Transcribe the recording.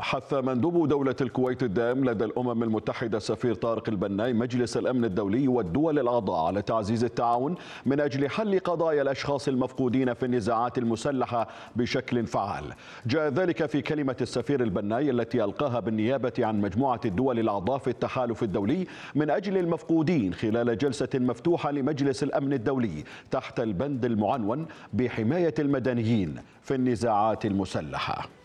حث مندوب دولة الكويت الدائم لدى الأمم المتحدة سفير طارق البناي مجلس الأمن الدولي والدول الأعضاء على تعزيز التعاون من أجل حل قضايا الأشخاص المفقودين في النزاعات المسلحة بشكل فعال جاء ذلك في كلمة السفير البناي التي ألقاها بالنيابة عن مجموعة الدول الأعضاء في التحالف الدولي من أجل المفقودين خلال جلسة مفتوحة لمجلس الأمن الدولي تحت البند المعنون بحماية المدنيين في النزاعات المسلحة